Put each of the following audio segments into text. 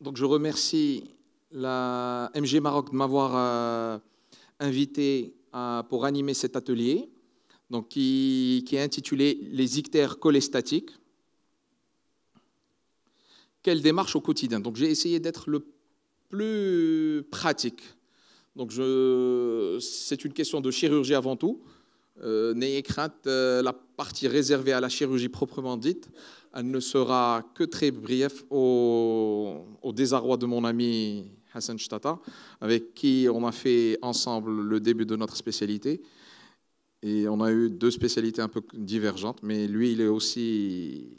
Donc je remercie la MG Maroc de m'avoir euh, invité pour animer cet atelier, donc qui, est intitulé Les ictères cholestatiques. Quelle démarche au quotidien Donc j'ai essayé d'être le plus pratique. Donc c'est une question de chirurgie avant tout. Euh, n'ayez crainte, euh, partie réservée à la chirurgie proprement dite, elle ne sera que très bref au, désarroi de mon ami Hassan Stata avec qui on a fait ensemble le début de notre spécialité. Et on a eu deux spécialités un peu divergentes, mais lui, il est aussi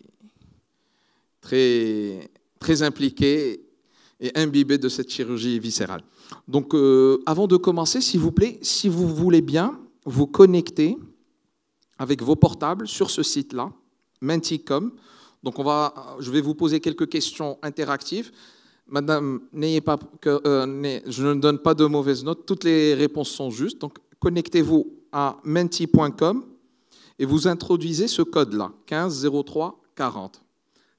très, très impliqué et imbibé de cette chirurgie viscérale. Donc, euh, avant de commencer, s'il vous plaît, si vous voulez bien, vous connecter avec vos portables sur ce site-là, Menticom. Donc on va, je vais vous poser quelques questions interactives. Madame, n'ayez pas euh, je ne donne pas de mauvaises notes, toutes les réponses sont justes. Donc connectez-vous à menti.com et vous introduisez ce code-là, 150340.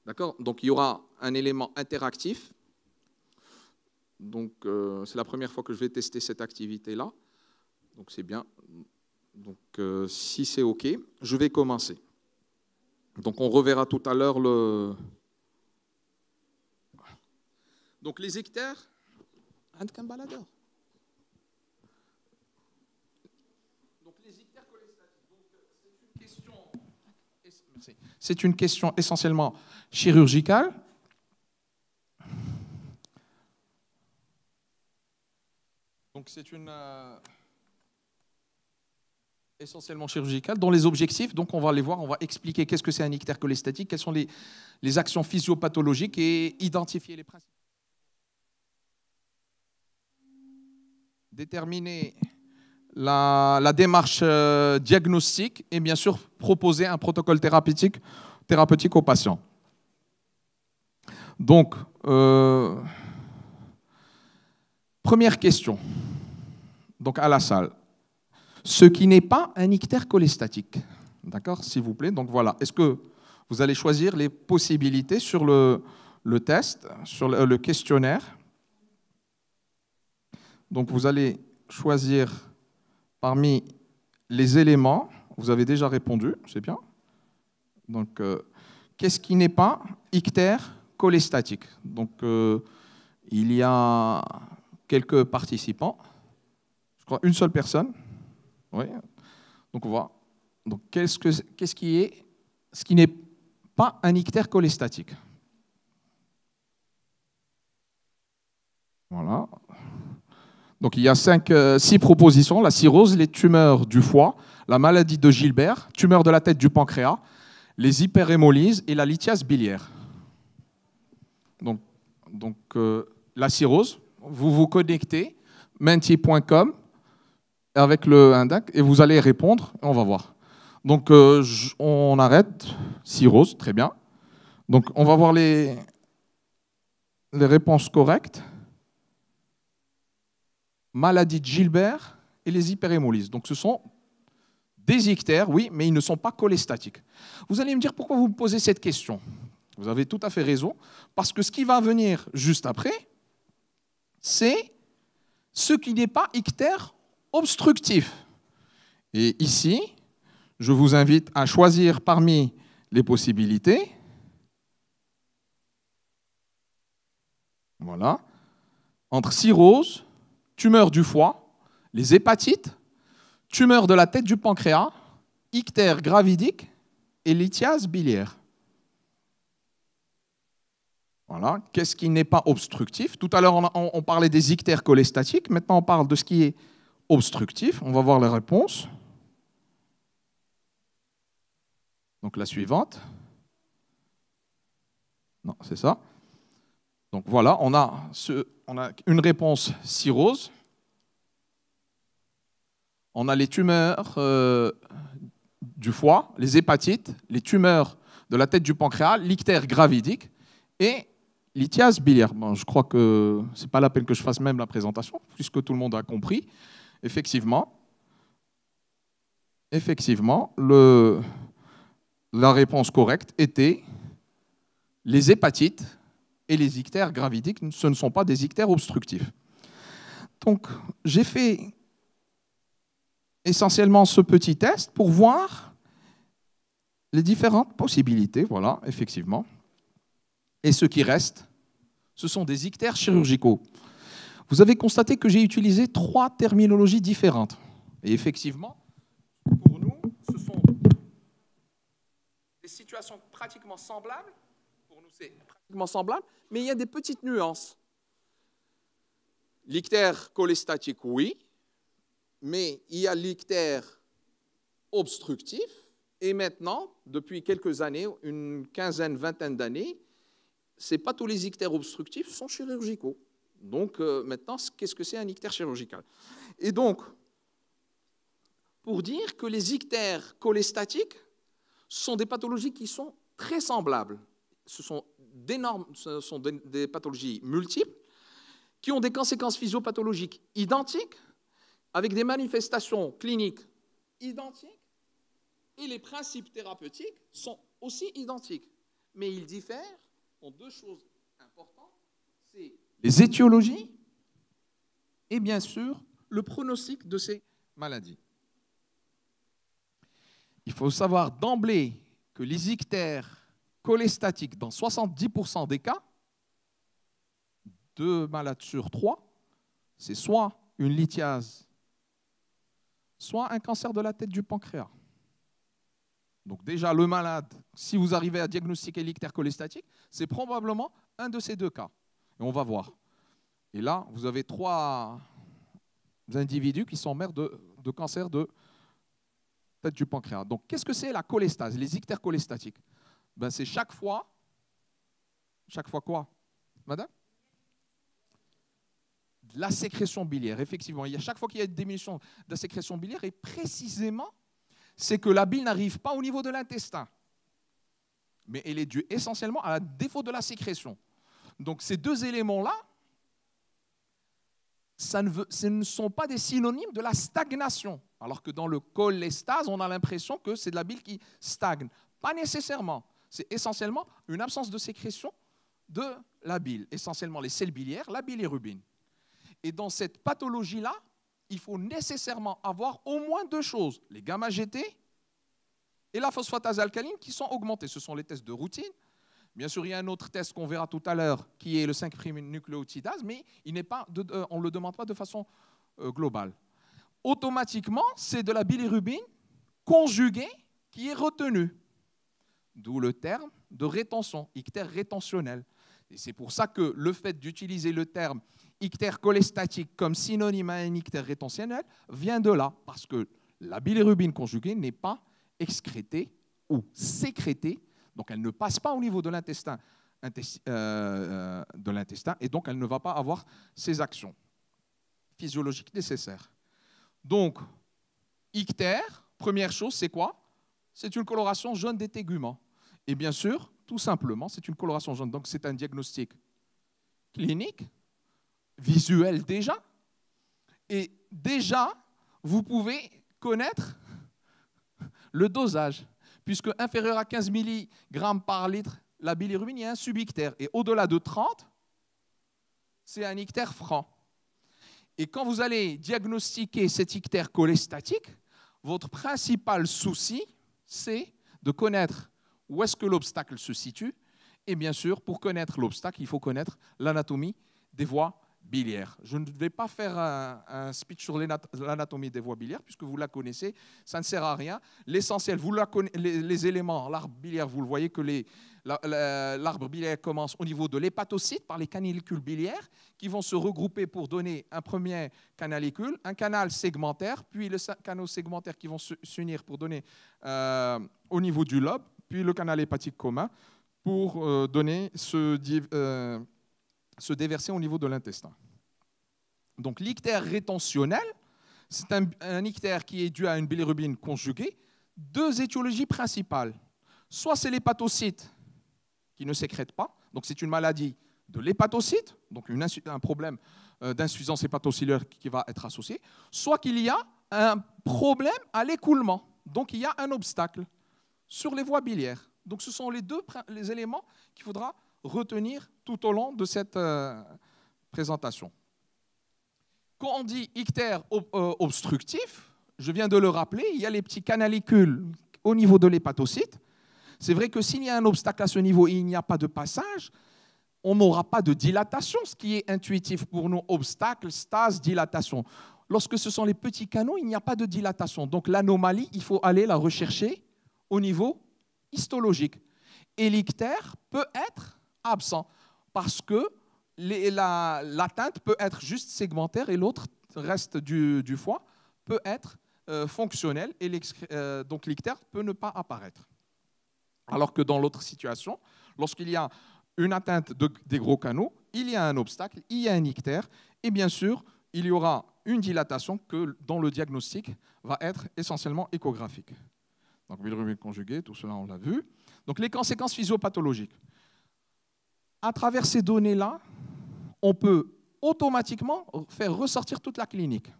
D'accord Donc il y aura un élément interactif. Donc euh, c'est la première fois que je vais tester cette activité-là. Donc c'est bien. Donc, euh, si c'est OK, je vais commencer. Donc, on reverra tout à l'heure le. Donc, les hectares, euh, C'est une question essentiellement chirurgicale. Donc c'est une... Euh, essentiellement chirurgical, dont les objectifs, donc on va les voir, on va expliquer qu'est-ce que c'est un ictère-cholestatique, quelles sont les, actions physiopathologiques et identifier les principes. Déterminer la, démarche euh, diagnostique et bien sûr proposer un protocole thérapeutique, thérapeutique aux patients. Donc, euh, première question, donc à la salle ce qui n'est pas un ictère cholestatique. D'accord S'il vous plaît. Donc voilà. Est-ce que vous allez choisir les possibilités sur le, test, sur le, questionnaire Donc vous allez choisir parmi les éléments. Vous avez déjà répondu, c'est bien. Donc, euh, qu'est-ce qui n'est pas ictère cholestatique Donc, euh, il y a quelques participants, je crois une seule personne. Donc on voit. Donc qu'est-ce, que, qu'est-ce qui est ce qui n'est pas un ictère cholestatique Voilà. Donc il y a cinq, euh, six propositions la cirrhose, les tumeurs du foie, la maladie de Gilbert, tumeurs de la tête du pancréas, les hyperhémolyses et la lithiase biliaire. Donc, euh, la cirrhose, vous vous connectez, menti.com, avec le indac et vous allez répondre on va voir. Donc euh, on arrête. Si très bien. Donc on va voir les, les réponses correctes. Maladie de Gilbert et les hyperhémolyses. Donc ce sont des ictères, oui, mais ils ne sont pas cholestatiques. Vous allez me dire pourquoi vous me posez cette question. Vous avez tout à fait raison, parce que ce qui va venir juste après, c'est ce qui n'est pas ictère obstructif. Et ici, je vous invite à choisir parmi les possibilités. Voilà. Entre cirrhose, tumeur du foie, les hépatites, tumeur de la tête du pancréas, ictère gravidique et lithiase biliaire. Voilà. Qu'est-ce qui n'est pas obstructif Tout à l'heure, on, on parlait des ictères cholestatiques. Maintenant, on parle de ce qui est obstructif. On va voir les réponses. Donc la suivante. Non, c'est ça. Donc voilà, on a, une réponse cirrhose. On a les tumeurs euh, du foie, les hépatites, les tumeurs de la tête du pancréas, l'ictère gravidique et lithiase biliaire. je crois que ce n'est pas la peine que je fasse même la présentation, puisque tout le monde a compris. Effectivement, effectivement la réponse correcte était les hépatites et les ictères gravidiques, ce ne sont pas des ictères obstructifs. Donc, j'ai fait essentiellement ce petit test pour voir les différentes possibilités, voilà, effectivement. Et ce qui reste, ce sont des ictères chirurgicaux. Vous avez constaté que j'ai utilisé trois terminologies différentes. Et effectivement, pour nous, ce sont des situations pratiquement semblables. Pour nous, c'est pratiquement semblable, mais il y a des petites nuances. L'ictère cholestatique, oui, mais il y a l'ictère obstructif. Et maintenant, depuis quelques années, une quinzaine, vingtaine d'années, ce n'est pas tous les ictères obstructifs sont chirurgicaux. Donc euh, maintenant, qu'est-ce que c'est un ictère chirurgical Et donc, pour dire que les ictères cholestatiques sont des pathologies qui sont très semblables. Ce sont ce sont des pathologies multiples qui ont des conséquences physiopathologiques identiques, avec des manifestations cliniques identiques, et les principes thérapeutiques sont aussi identiques. Mais ils diffèrent en deux choses importantes. C'est les étiologies et bien sûr le pronostic de ces maladies. Il faut savoir d'emblée que les ictères cholestatiques, dans 70% des cas, deux malades sur trois, c'est soit une lithiase, soit un cancer de la tête du pancréas. Donc déjà, le malade, si vous arrivez à diagnostiquer l'ictère cholestatique, c'est probablement un de ces deux cas on va voir. Et là, vous avez trois individus qui sont mères de, cancer de du pancréas. Donc, qu'est-ce que c'est la cholestase, les ictères cholestatiques ben, C'est chaque fois. Chaque fois quoi Madame la sécrétion biliaire, effectivement. Il y a chaque fois qu'il y a une diminution de la sécrétion biliaire, et précisément, c'est que la bile n'arrive pas au niveau de l'intestin, mais elle est due essentiellement à la défaut de la sécrétion. Donc ces deux éléments-là, ce ne sont pas des synonymes de la stagnation. Alors que dans le cholestase, on a l'impression que c'est de la bile qui stagne. Pas nécessairement. C'est essentiellement une absence de sécrétion de la bile, essentiellement les sels biliaires, la bilirubine. Et dans cette pathologie-là, il faut nécessairement avoir au moins deux choses, les gamma-GT et la phosphatase alcaline qui sont augmentées. Ce sont les tests de routine Bien sûr, il y a un autre test qu'on verra tout à l'heure, qui est le 5'-nucléotidase, mais euh, on ne le demande pas de façon euh, globale. Automatiquement, c'est de la bilirubine conjuguée qui est retenue, d'où le terme de rétention, ictère rétentionnel. Et c'est pour ça que le fait d'utiliser le terme ictère cholestatique comme synonyme à un ictère rétentionnel vient de là, parce que la bilirubine conjuguée n'est pas excrétée ou sécrétée donc elle ne passe pas au niveau de l'intestin, euh, euh, de l'intestin et donc elle ne va pas avoir ces actions physiologiques nécessaires. Donc, ictère, première chose, c'est quoi C'est une coloration jaune des téguments. Et bien sûr, tout simplement, c'est une coloration jaune. Donc c'est un diagnostic clinique, visuel déjà. Et déjà, vous pouvez connaître le dosage puisque inférieur à 15 mg par litre, la bilirubine est un subictère, Et au-delà de 30, c'est un ictère franc. Et quand vous allez diagnostiquer cet ictère cholestatique, votre principal souci, c'est de connaître où est-ce que l'obstacle se situe. Et bien sûr, pour connaître l'obstacle, il faut connaître l'anatomie des voies biliaire. Je ne vais pas faire un, speech sur l'anatomie des voies biliaires, puisque vous la connaissez, ça ne sert à rien. L'essentiel, vous la les, les, éléments, l'arbre biliaire, vous le voyez que l'arbre biliaire commence au niveau de l'hépatocyte par les canalicules biliaires qui vont se regrouper pour donner un premier canalicule, un canal segmentaire, puis le canal segmentaire qui vont s'unir pour donner euh, au niveau du lobe, puis le canal hépatique commun pour euh, donner ce... Euh, se déverser au niveau de l'intestin. Donc l'ictère rétentionnel, c'est un, ictère qui est dû à une bilirubine conjuguée. Deux étiologies principales. Soit c'est l'hépatocyte qui ne sécrète pas, donc c'est une maladie de l'hépatocyte, donc un problème euh, d'insuffisance hépatocellulaire qui va être associé, soit qu'il y a un problème à l'écoulement, donc il y a un obstacle sur les voies biliaires. Donc ce sont les deux les éléments qu'il faudra retenir tout au long de cette euh, présentation. Quand on dit ictère euh, obstructif, je viens de le rappeler, il y a les petits canalicules au niveau de l'hépatocyte. C'est vrai que s'il y a un obstacle à ce niveau et il n'y a pas de passage, on n'aura pas de dilatation, ce qui est intuitif pour nous, obstacle, stase, dilatation. Lorsque ce sont les petits canaux, il n'y a pas de dilatation. Donc l'anomalie, il faut aller la rechercher au niveau histologique. Et l'ictère peut être absent parce que l'atteinte peut être juste segmentaire et l'autre reste du, foie peut être euh, fonctionnel et euh, donc l'ictère peut ne pas apparaître. Alors que dans l'autre situation, lorsqu'il y a une atteinte des gros canaux, il y a un obstacle, il y a un ictère et bien sûr, il y aura une dilatation que dans le diagnostic va être essentiellement échographique. Donc bilirubine conjuguée, tout cela on l'a vu. Donc les conséquences physiopathologiques à travers ces données-là, on peut automatiquement faire ressortir toute la clinique.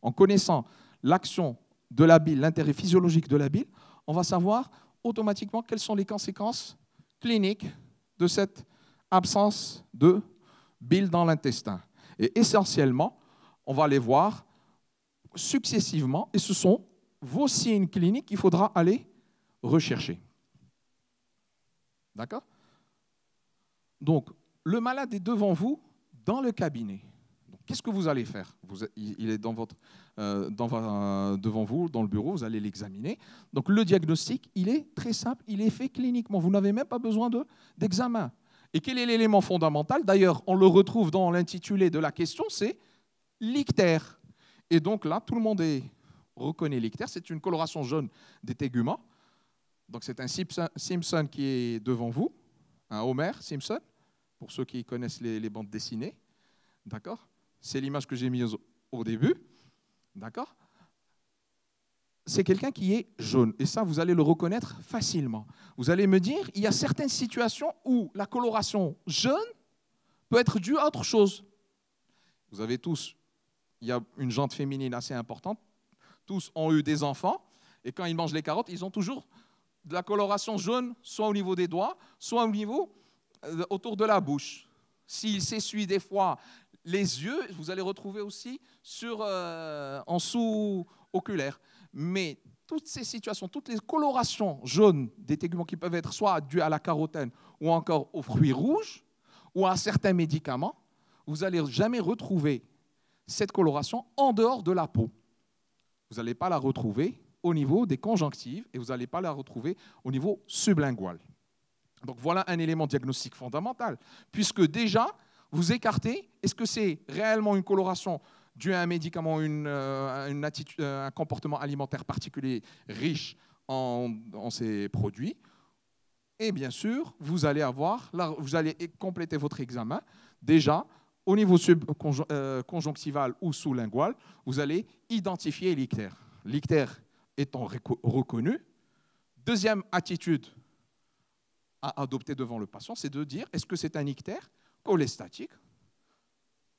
En connaissant l'action de la bile, l'intérêt physiologique de la bile, on va savoir automatiquement quelles sont les conséquences cliniques de cette absence de bile dans l'intestin. Et essentiellement, on va les voir successivement et ce sont vos signes cliniques qu'il faudra aller rechercher. D'accord donc, le malade est devant vous dans le cabinet. Qu'est-ce que vous allez faire Il est euh, euh, devant vous, dans le bureau, vous allez l'examiner. Donc le diagnostic, il est très simple, il est fait cliniquement. Vous n'avez même pas besoin d'examen. Et quel est l'élément fondamental D'ailleurs, on le retrouve dans l'intitulé de la question, c'est l'ictère. Et donc là, tout le monde reconnaît l'ictère. C'est une coloration jaune des téguments. Donc c'est un Simpson qui est devant vous un Homer Simpson, pour ceux qui connaissent les, bandes dessinées. D'accord C'est l'image que j'ai mise au, début. D'accord c'est quelqu'un qui est jaune. Et ça, vous allez le reconnaître facilement. Vous allez me dire, il y a certaines situations où la coloration jaune peut être due à autre chose. Vous avez tous, il y a une jante féminine assez importante, tous ont eu des enfants, et quand ils mangent les carottes, ils ont toujours de la coloration jaune, soit au niveau des doigts, soit au niveau euh, autour de la bouche. S'il s'essuie des fois les yeux, vous allez retrouver aussi sur, euh, en sous-oculaire. Mais toutes ces situations, toutes les colorations jaunes des téguments qui peuvent être soit dues à la carotène ou encore aux fruits rouges ou à certains médicaments, vous n'allez jamais retrouver cette coloration en dehors de la peau. Vous n'allez pas la retrouver au niveau des conjonctives et vous n'allez pas la retrouver au niveau sublingual. Donc voilà un élément diagnostique fondamental, puisque déjà, vous écartez, est-ce que c'est réellement une coloration due à un médicament, une, euh, attitude, euh, un comportement alimentaire particulier riche en, ces produits et bien sûr, vous allez avoir, vous allez compléter votre examen déjà au niveau sub, euh, conjonctival ou sous-lingual, vous allez identifier l'ictère. L'ictère étant reconnu. Deuxième attitude à adopter devant le patient, c'est de dire est-ce que c'est un ictère cholestatique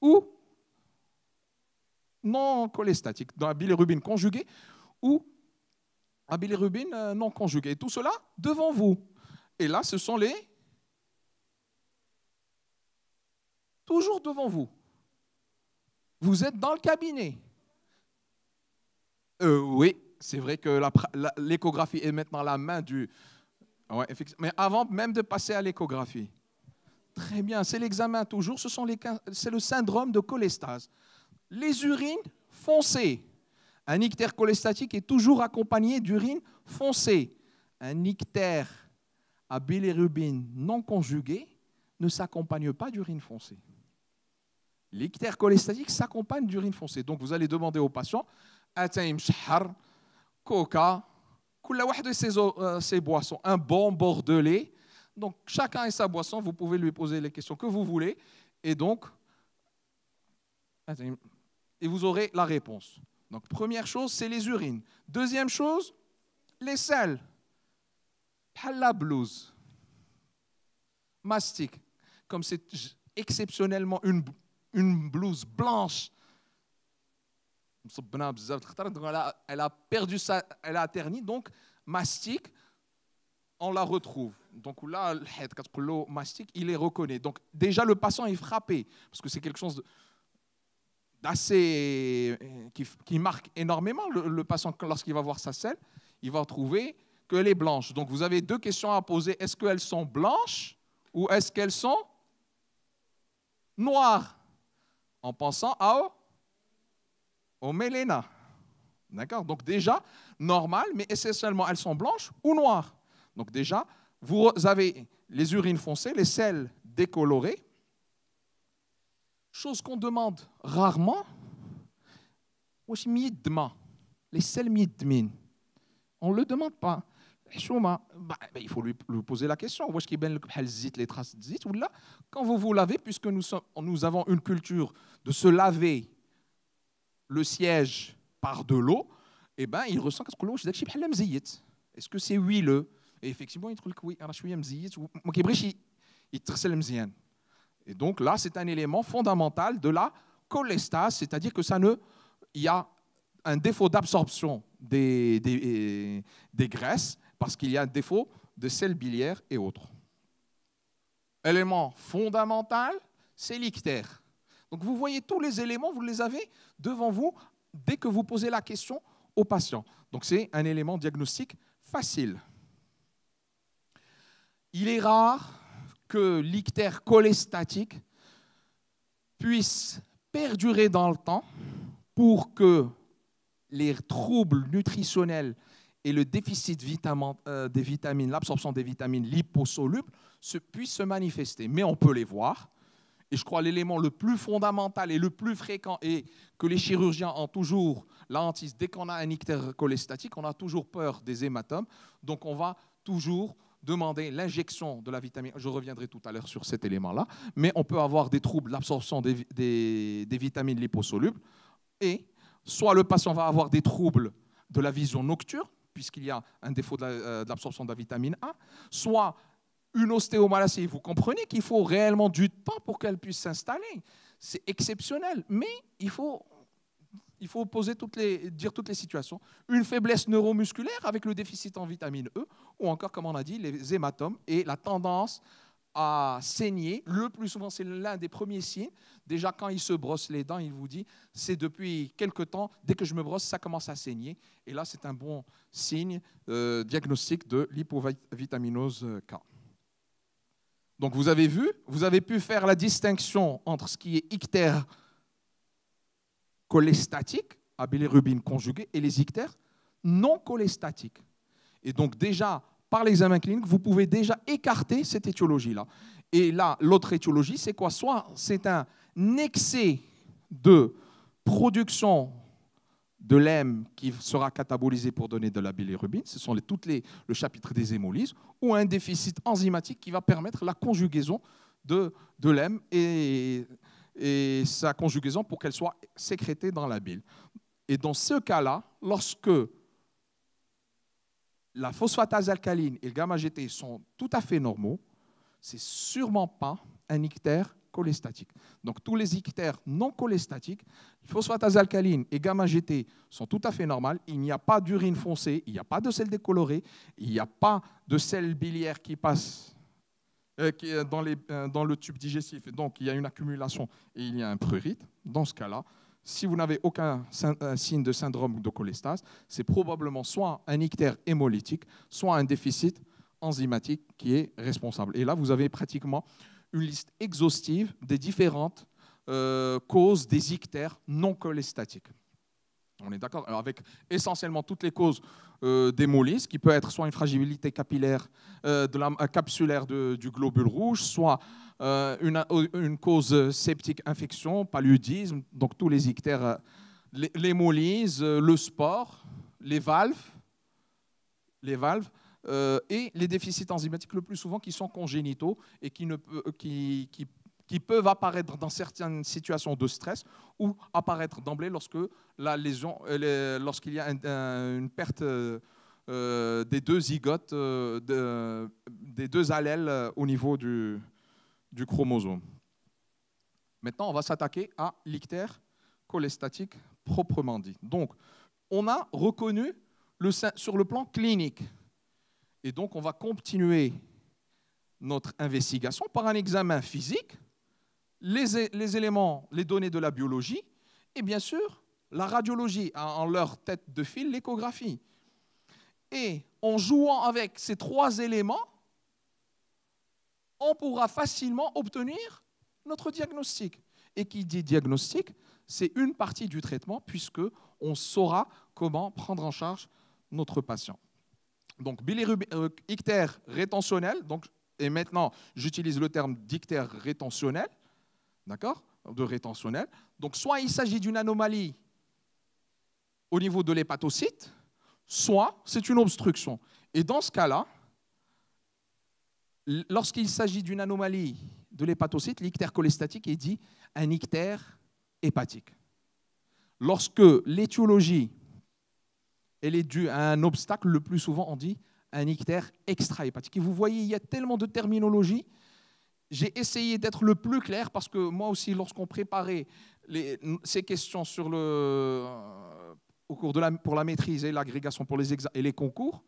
ou non cholestatique, dans la bilirubine conjuguée ou la bilirubine euh, non conjuguée. Et tout cela devant vous. Et là, ce sont les. Toujours devant vous. Vous êtes dans le cabinet. Euh, oui, c'est vrai que l'échographie est maintenant la main du... mais avant même de passer à l'échographie, très bien, c'est l'examen toujours, ce c'est le syndrome de cholestase. Les urines foncées. Un ictère cholestatique est toujours accompagné d'urine foncée. Un ictère à bilirubine non conjuguée ne s'accompagne pas d'urine foncée. L'ictère cholestatique s'accompagne d'urine foncée. Donc vous allez demander au patient, Coca, euh, ses boissons, un bon bordelais. Donc chacun a sa boisson, vous pouvez lui poser les questions que vous voulez. Et donc, et vous aurez la réponse. Donc première chose, c'est les urines. Deuxième chose, les sels. La blouse. Mastic. Comme c'est exceptionnellement une blouse blanche elle a perdu elle a terni, donc mastic, on la retrouve. Donc là, le mastic, il est reconnu. Donc déjà, le patient est frappé, parce que c'est quelque chose d'assez. Euh, qui, marque énormément le, le patient lorsqu'il va voir sa selle, il va trouver qu'elle est blanche. Donc vous avez deux questions à poser est-ce qu'elles sont blanches ou est-ce qu'elles sont noires En pensant à au D'accord Donc déjà, normal, mais essentiellement, elles sont blanches ou noires. Donc déjà, vous avez les urines foncées, les sels décolorées. Chose qu'on demande rarement, les sels midmin. On ne le demande pas. Eh, bah, bah, il faut lui poser la question. Quand vous vous lavez, puisque nous avons une culture de se laver le siège par de l'eau, eh ben, il ressent Est-ce que c'est huileux Et effectivement, il trouve que oui, il Et donc là, c'est un élément fondamental de la cholestase, c'est-à-dire que ça ne, il y a un défaut d'absorption des, des, graisses parce qu'il y a un défaut de sel biliaire et autres. Élément fondamental, c'est l'ictère. Donc vous voyez tous les éléments, vous les avez devant vous dès que vous posez la question au patient. Donc c'est un élément diagnostique facile. Il est rare que l'ictère cholestatique puisse perdurer dans le temps pour que les troubles nutritionnels et le déficit euh, des vitamines, l'absorption des vitamines liposolubles puissent se manifester. Mais on peut les voir, et je crois l'élément le plus fondamental et le plus fréquent est que les chirurgiens ont toujours la hantise. Dès qu'on a un ictère cholestatique, on a toujours peur des hématomes. Donc on va toujours demander l'injection de la vitamine. Je reviendrai tout à l'heure sur cet élément-là. Mais on peut avoir des troubles d'absorption des, vitamines liposolubles. Et soit le patient va avoir des troubles de la vision nocturne, puisqu'il y a un défaut d'absorption euh, de la vitamine A, soit une ostéomalacie. Vous comprenez qu'il faut réellement du temps pour qu'elle puisse s'installer. C'est exceptionnel, mais il faut, toutes dire toutes les situations. Une faiblesse neuromusculaire avec le déficit en vitamine E, ou encore, comme on a dit, les hématomes et la tendance à saigner. Le plus souvent, c'est l'un des premiers signes. Déjà, quand il se brosse les dents, il vous dit, c'est depuis quelque temps, dès que je me brosse, ça commence à saigner. Et là, c'est un bon signe euh, diagnostique de l'hypovitaminose K. Donc vous avez vu, vous avez pu faire la distinction entre ce qui est ictère cholestatique, à bilirubine conjuguée, et les ictères non cholestatiques. Et donc déjà, par l'examen clinique, vous pouvez déjà écarter cette étiologie-là. Et là, l'autre étiologie, c'est quoi Soit c'est un excès de production de l'hème qui sera catabolisé pour donner de la bilirubine, ce sont toutes les, le chapitre des hémolyses, ou un déficit enzymatique qui va permettre la conjugaison de, de l'hème et, sa conjugaison pour qu'elle soit sécrétée dans la bile. Et dans ce cas-là, lorsque la phosphatase alcaline et le gamma GT sont tout à fait normaux, c'est sûrement pas un ictère cholestatique. Donc tous les ictères non cholestatiques, phosphatase alcaline et gamma-GT sont tout à fait normales. Il n'y a pas d'urine foncée, il n'y a pas de sel décoloré, il n'y a pas de sel biliaire qui passe euh, euh, dans, le tube digestif. donc, il y a une accumulation et il y a un prurite. Dans ce cas-là, si vous n'avez aucun euh, signe de syndrome de cholestase, c'est probablement soit un ictère hémolytique, soit un déficit enzymatique qui est responsable. Et là, vous avez pratiquement une liste exhaustive des différentes cause euh, causes des ictères non cholestatiques. On est d'accord avec essentiellement toutes les causes euh, des qui peut être soit une fragilité capillaire, euh, euh capsulaire du globule rouge, soit une, cause septique infection, paludisme, donc tous les ictères, les, le sport, les valves, les valves, et les déficits enzymatiques le plus souvent qui sont congénitaux et qui, ne, qui, qui qui peuvent apparaître dans certaines situations de stress ou apparaître d'emblée lorsque la lésion, euh, lorsqu'il y a une perte euh, des deux zygotes, euh, des deux allèles au niveau du, chromosome. Maintenant, on va s'attaquer à l'ictère cholestatique proprement dit. Donc, on a reconnu le, sur le plan clinique. Et donc, on va continuer notre investigation par un examen physique les, éléments, les données de la biologie, et bien sûr, la radiologie en leur tête de fil, l'échographie. Et en jouant avec ces trois éléments, on pourra facilement obtenir notre diagnostic. Et qui dit diagnostic, c'est une partie du traitement puisque on saura comment prendre en charge notre patient. Donc bilirubin euh, rétentionnel, donc et maintenant j'utilise le terme d'ictère rétentionnel d'accord, de rétentionnel. Donc soit il s'agit d'une anomalie au niveau de l'hépatocyte, soit c'est une obstruction. Et dans ce cas-là, lorsqu'il s'agit d'une anomalie de l'hépatocyte, l'ictère cholestatique est dit un ictère hépatique. Lorsque l'étiologie elle est due à un obstacle, le plus souvent on dit un ictère extrahépatique. Et vous voyez, il y a tellement de terminologie j'ai essayé d'être le plus clair parce que moi aussi, lorsqu'on préparait ces questions euh, au cours de pour la maîtrise et l'agrégation et les concours,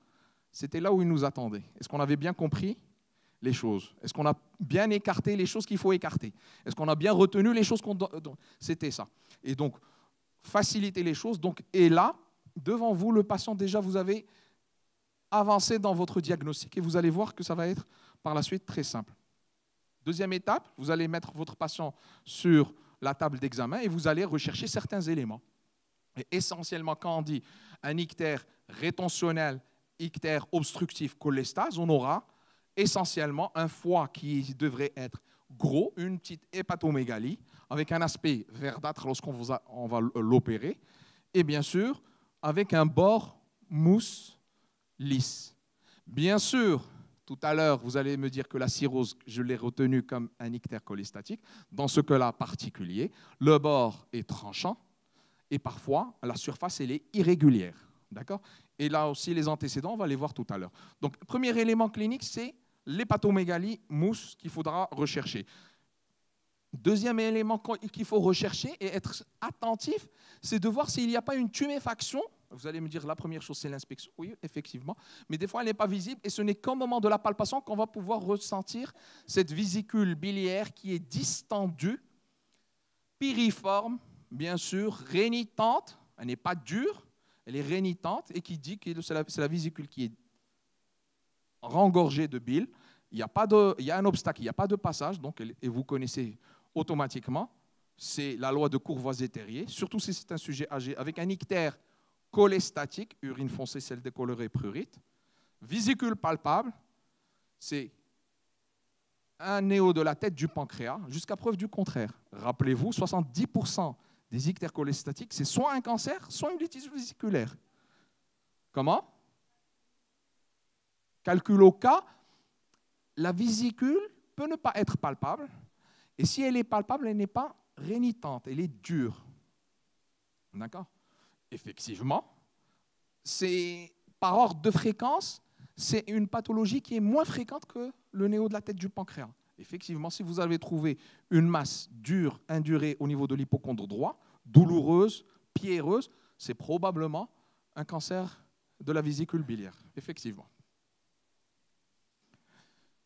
c'était là où ils nous attendaient. Est-ce qu'on avait bien compris les choses Est-ce qu'on a bien écarté les choses qu'il faut écarter Est-ce qu'on a bien retenu les choses qu'on... C'était ça. Et donc, faciliter les choses. Donc, et là, devant vous, le patient, déjà, vous avez avancé dans votre diagnostic et vous allez voir que ça va être par la suite très simple. Deuxième étape, vous allez mettre votre patient sur la table d'examen et vous allez rechercher certains éléments. Et essentiellement, quand on dit un ictère rétentionnel, ictère obstructif, cholestase, on aura essentiellement un foie qui devrait être gros, une petite hépatomégalie, avec un aspect verdâtre lorsqu'on va l'opérer, et bien sûr, avec un bord mousse lisse. Bien sûr, tout à l'heure, vous allez me dire que la cirrhose, je l'ai retenue comme un ictère cholestatique. Dans ce cas-là particulier, le bord est tranchant et parfois la surface elle est irrégulière. D'accord Et là aussi, les antécédents, on va les voir tout à l'heure. Donc, premier élément clinique, c'est l'hépatomégalie mousse qu'il faudra rechercher. Deuxième élément qu'il faut rechercher et être attentif, c'est de voir s'il n'y a pas une tuméfaction vous allez me dire, la première chose, c'est l'inspection. Oui, effectivement. Mais des fois, elle n'est pas visible et ce n'est qu'au moment de la palpation qu'on va pouvoir ressentir cette vésicule biliaire qui est distendue, piriforme, bien sûr, rénitente Elle n'est pas dure, elle est rénitante et qui dit que c'est la, vésicule qui est rengorgée de bile. Il y a, pas de, il y a un obstacle, il n'y a pas de passage, donc, et vous connaissez automatiquement. C'est la loi de Courvoisier-Terrier, surtout si c'est un sujet âgé, avec un ictère cholestatique, urine foncée, celle décolorée, prurite. Vésicule palpable, c'est un néo de la tête du pancréas, jusqu'à preuve du contraire. Rappelez-vous, 70% des ictères cholestatiques, c'est soit un cancer, soit une litis vésiculaire. Comment Calcul au cas, la vésicule peut ne pas être palpable, et si elle est palpable, elle n'est pas rénitante, elle est dure. D'accord effectivement, c'est par ordre de fréquence, c'est une pathologie qui est moins fréquente que le néo de la tête du pancréas. Effectivement, si vous avez trouvé une masse dure, indurée au niveau de l'hypochondre droit, douloureuse, pierreuse, c'est probablement un cancer de la vésicule biliaire, effectivement.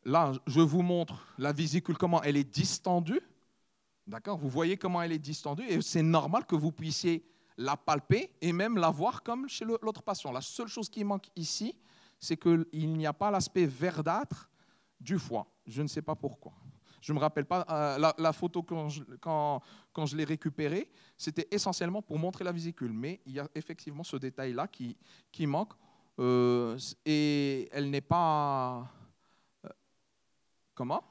Là, je vous montre la vésicule, comment elle est distendue. D'accord Vous voyez comment elle est distendue et c'est normal que vous puissiez la palper et même la voir comme chez l'autre patient. La seule chose qui manque ici, c'est qu'il n'y a pas l'aspect verdâtre du foie. Je ne sais pas pourquoi. Je ne me rappelle pas, euh, la, photo quand je, l'ai récupérée, c'était essentiellement pour montrer la vésicule, mais il y a effectivement ce détail-là qui, manque euh, et elle n'est pas... Euh, comment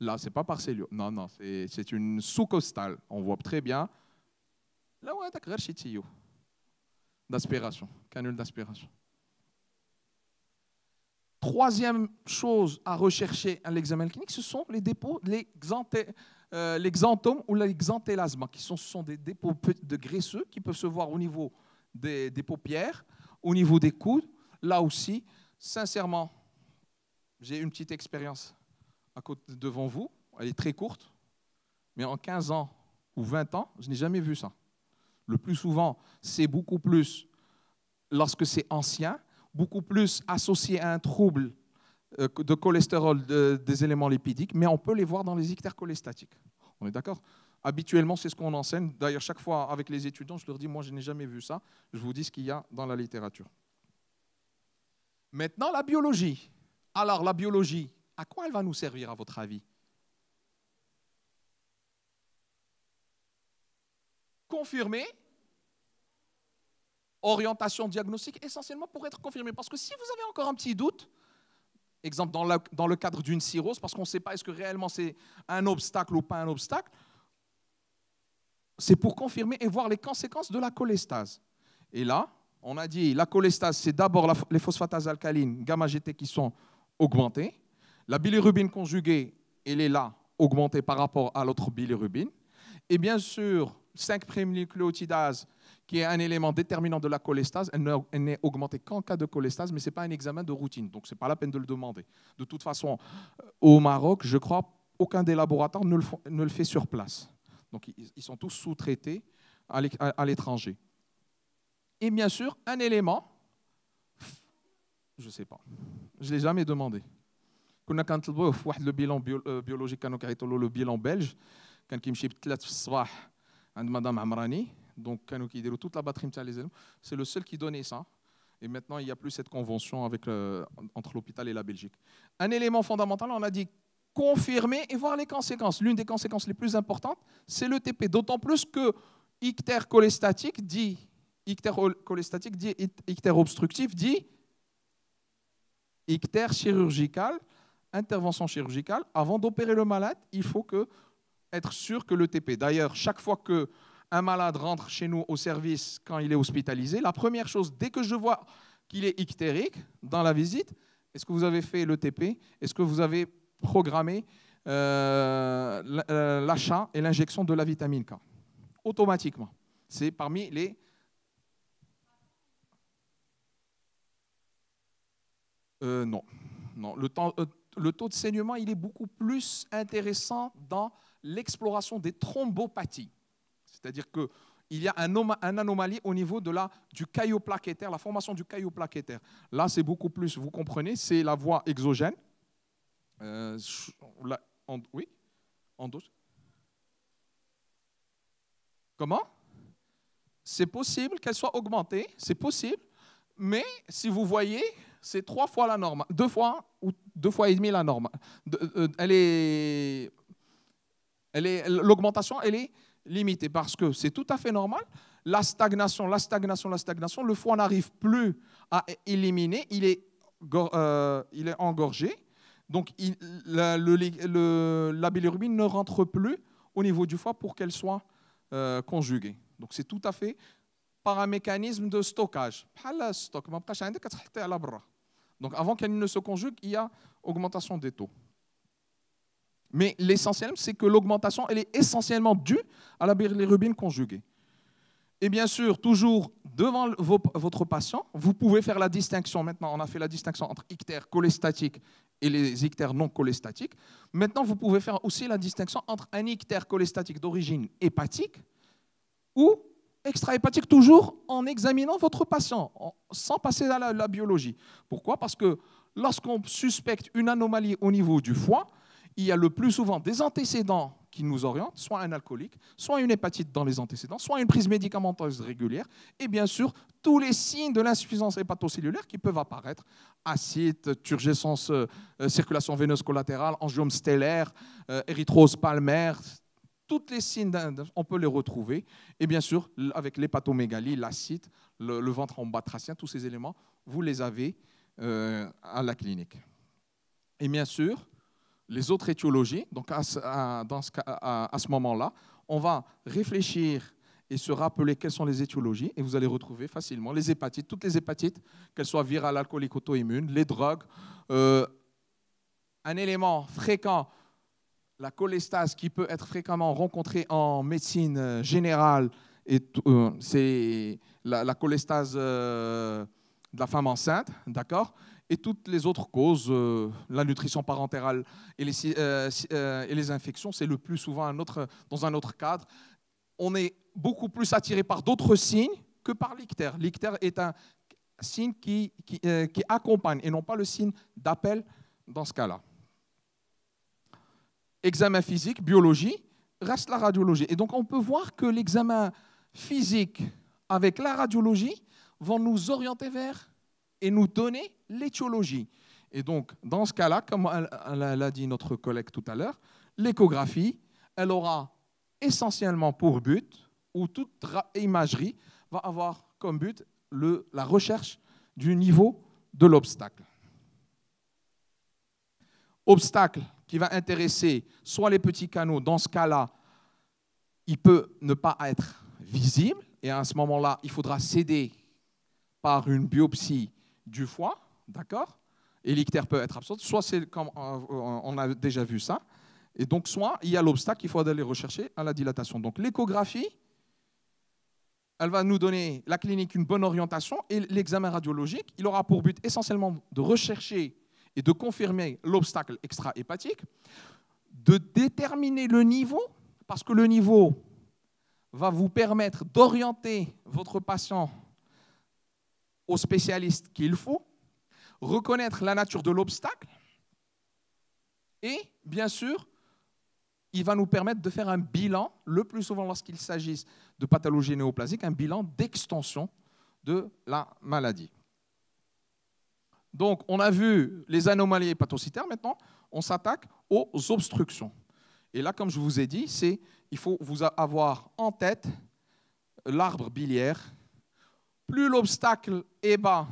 Là, c'est pas parcellio. Non, non, c'est une sous-costale. On voit très bien. Là, ouais, D'aspiration, canule d'aspiration. Troisième chose à rechercher à l'examen clinique, ce sont les dépôts, les, euh, xanthomes ou les qui sont, des dépôts de graisseux qui peuvent se voir au niveau des paupières, au niveau des coudes. Là aussi, sincèrement, j'ai une petite expérience à côté, devant vous, elle est très courte, mais en 15 ans ou 20 ans, je n'ai jamais vu ça. Le plus souvent, c'est beaucoup plus lorsque c'est ancien, beaucoup plus associé à un trouble euh, de cholestérol des éléments lipidiques, mais on peut les voir dans les ictères cholestatiques. On est d'accord Habituellement, c'est ce qu'on enseigne. D'ailleurs, chaque fois avec les étudiants, je leur dis, moi, je n'ai jamais vu ça. Je vous dis ce qu'il y a dans la littérature. Maintenant, la biologie. Alors, la biologie, à quoi elle va nous servir à votre avis Confirmer orientation diagnostique essentiellement pour être confirmé. Parce que si vous avez encore un petit doute, exemple dans, dans le cadre d'une cirrhose, parce qu'on ne sait pas est-ce que réellement c'est un obstacle ou pas un obstacle, c'est pour confirmer et voir les conséquences de la cholestase. Et là, on a dit la cholestase, c'est d'abord les phosphatases alcalines, gamma GT qui sont augmentées la bilirubine conjuguée, elle est là, augmentée par rapport à l'autre bilirubine. Et bien sûr, 5'-nucléotidase, qui est un élément déterminant de la cholestase, elle n'est augmentée qu'en cas de cholestase, mais ce n'est pas un examen de routine, donc ce n'est pas la peine de le demander. De toute façon, euh, au Maroc, je crois, aucun des laboratoires ne le, ne le fait sur place. Donc ils sont tous sous-traités à l'étranger. Et bien sûr, un élément, je ne sais pas, je ne l'ai jamais demandé. كنا كنطلبوه في واحد لو بيلون بيولوجيك كانوا كيعيطوا له بيلون بلج كان كيمشي في الصباح عند مدام عمراني donc كانوا كيديروا toute la batterie c'est le seul qui donnait ça et maintenant il n'y a plus cette convention entre l'hôpital et la Belgique un élément fondamental on a dit confirmer et voir les conséquences l'une des conséquences les plus importantes c'est le TP d'autant plus que icter cholestatique dit icter cholestatique dit obstructif dit icter chirurgical intervention chirurgicale, avant d'opérer le malade, il faut être sûr que l'ETP. D'ailleurs, chaque fois que un malade rentre chez nous au service quand il est hospitalisé, la première chose, dès que je vois qu'il est ictérique dans la visite, est-ce que vous avez fait l'ETP Est-ce que vous avez programmé euh, euh, l'achat et l'injection de la vitamine K Automatiquement. C'est parmi les... Euh, non. non. Le temps, le taux de saignement, il est beaucoup plus intéressant dans l'exploration des thrombopathies. C'est-à-dire que il y a un, anomalie au niveau de la, du caillot plaquettaire, la formation du caillot plaquettaire. Là, c'est beaucoup plus, vous comprenez, c'est la voie exogène. Euh, oui En dose Comment C'est possible qu'elle soit augmentée, c'est possible, mais si vous voyez, c'est trois fois la norme, deux fois ou deux fois et demi la norme. Euh, elle est, l'augmentation, elle, est limitée parce que c'est tout à fait normal. La stagnation, la stagnation, la stagnation, le foie n'arrive plus à éliminer, il est, euh, il est engorgé. Donc la, le, la bilirubine ne rentre plus au niveau du foie pour qu'elle soit euh, conjuguée. Donc c'est tout à fait par un mécanisme de stockage. stock, donc avant qu'elle ne se conjugue, il y a augmentation des taux. Mais l'essentiel, c'est que l'augmentation, elle est essentiellement due à la bilirubine conjuguée. Et bien sûr, toujours devant votre patient, vous pouvez faire la distinction. Maintenant, on a fait la distinction entre ictères cholestatiques et les ictères non cholestatiques. Maintenant, vous pouvez faire aussi la distinction entre un ictère cholestatique d'origine hépatique ou extrahépatique toujours en examinant votre patient, sans passer à la, biologie. Pourquoi Parce que lorsqu'on suspecte une anomalie au niveau du foie, il y a le plus souvent des antécédents qui nous orientent, soit un alcoolique, soit une hépatite dans les antécédents, soit une prise médicamenteuse régulière, et bien sûr tous les signes de l'insuffisance hépatocellulaire qui peuvent apparaître, acide, turgescence, euh, euh, circulation veineuse collatérale, angiome stellaire, euh, érythrose palmaire, toutes les signes, on peut les retrouver. Et bien sûr, avec l'hépatomégalie, l'acide, le, ventre en batracien, tous ces éléments, vous les avez euh, à la clinique. Et bien sûr, les autres étiologies, donc à, ce, moment-là, on va réfléchir et se rappeler quelles sont les étiologies, et vous allez retrouver facilement les hépatites, toutes les hépatites, qu'elles soient virales, alcooliques, auto-immunes, les drogues. Euh, un élément fréquent la cholestase qui peut être fréquemment rencontrée en médecine euh, générale, euh, c'est la, cholestase euh, de la femme enceinte, d'accord Et toutes les autres causes, la nutrition parentérale et les, infections, c'est le plus souvent dans un autre cadre. On est beaucoup plus attiré par d'autres signes que par l'ictère. L'ictère est un signe qui accompagne et non pas le signe d'appel dans ce cas-là examen physique, biologie, reste la radiologie. Et donc on peut voir que l'examen physique avec la radiologie vont nous orienter vers et nous donner l'étiologie. Et donc, dans ce cas-là, comme l'a dit notre collègue tout à l'heure, l'échographie, elle aura essentiellement pour but, ou toute imagerie va avoir comme but la recherche du niveau de l'obstacle. Obstacle, qui va intéresser soit les petits canaux, dans ce cas-là, il peut ne pas être visible, et à ce moment-là, il faudra céder par une biopsie du foie, d'accord Et l'ictère peut être absente, soit c'est comme euh, euh, on a déjà vu ça, et donc soit il y a l'obstacle qu'il faut aller rechercher à la dilatation. Donc l'échographie, elle va nous donner, la clinique, une bonne orientation, et l'examen radiologique, il aura pour but essentiellement de rechercher et de confirmer l'obstacle extra-hépatique, de déterminer le niveau, parce que le niveau va vous permettre d'orienter votre patient au spécialiste qu'il faut, reconnaître la nature de l'obstacle, et bien sûr, il va nous permettre de faire un bilan, le plus souvent lorsqu'il s'agisse de pathologie néoplasique, un bilan d'extension de la maladie. Donc, on a vu les anomalies hépatocytaires. Maintenant, on s'attaque aux obstructions. Et là, comme je vous ai dit, c'est il faut vous avoir en tête l'arbre biliaire. Plus l'obstacle est bas,